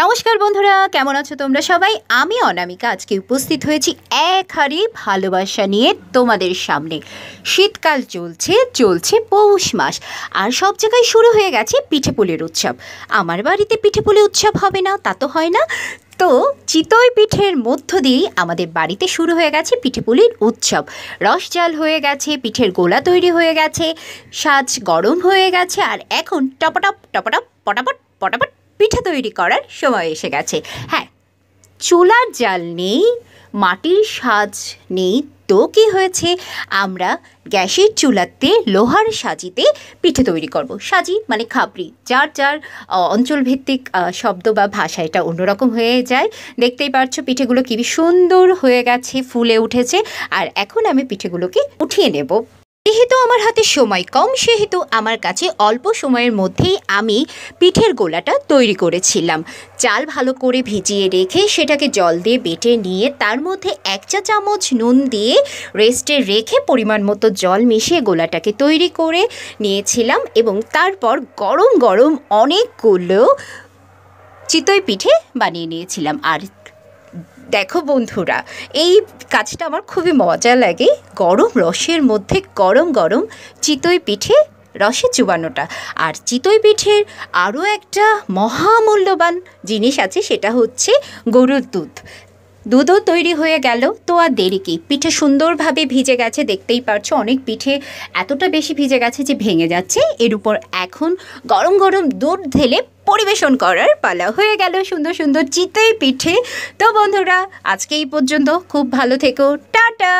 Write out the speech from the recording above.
নমস্কার বন্ধুরা কেমন আছো তোমরা সবাই আমি অনামিকা আজকে উপস্থিত হয়েছি এক হারি ভালোবাসা নিয়ে তোমাদের সামনে শীতকাল চলছে চলছে পৌষ মাস আর সব জায়গায় শুরু হয়ে গেছে পিঠেপুলির উৎসব আমার বাড়িতে পিঠেপুলি উৎসব হবে না তা তো হয় না তো চিতই পিঠের মধ্য দিয়েই আমাদের বাড়িতে শুরু হয়ে গেছে পিঠেপুলির উৎসব রস জাল হয়ে গেছে পিঠের গোলা তৈরি হয়ে গেছে সাজ গরম হয়ে গেছে আর এখন টপটপ টপটপ পটাপট পটাপট পিঠে তৈরি করার সময় এসে গেছে হ্যাঁ চুলার জাল নেই মাটির সাজ নেই তো কী হয়েছে আমরা গ্যাসের চুলাতে লোহার সাজিতে পিঠে তৈরি করব সাজি মানে খাবড়ি যার যার অঞ্চলভিত্তিক শব্দ বা ভাষা এটা অন্যরকম হয়ে যায় দেখতেই পারছো পিঠেগুলো কী সুন্দর হয়ে গেছে ফুলে উঠেছে আর এখন আমি পিঠেগুলোকে উঠিয়ে নেব যেহেতু আমার হাতে সময় কম সেহেতু আমার কাছে অল্প সময়ের মধ্যেই আমি পিঠের গোলাটা তৈরি করেছিলাম চাল ভালো করে ভিজিয়ে রেখে সেটাকে জল দিয়ে বেটে নিয়ে তার মধ্যে এক চা চামচ নুন দিয়ে রেস্টে রেখে পরিমাণ মতো জল মিশিয়ে গোলাটাকে তৈরি করে নিয়েছিলাম এবং তারপর গরম গরম অনেকগুলো চিতই পিঠে বানিয়ে নিয়েছিলাম আর দেখো বন্ধুরা এই কাজটা আমার খুবই মজা লাগে গরম রসের মধ্যে গরম গরম চিতই পিঠে রসে চুবানোটা আর চিতই পিঠের আরও একটা মহামূল্যবান জিনিস আছে সেটা হচ্ছে গরুর দুধ দুধও তৈরি হয়ে গেল তো আর দেরি কি পিঠে সুন্দরভাবে ভিজে গেছে দেখতেই পারছো অনেক পিঠে এতটা বেশি ভিজে গেছে যে ভেঙে যাচ্ছে এর উপর এখন গরম গরম দুধ ঢেলে পরিবেশন করার পালা হয়ে গেল সুন্দর সুন্দর চিতই পিঠে তো বন্ধুরা আজকে এই পর্যন্ত খুব ভালো থেকো টাটা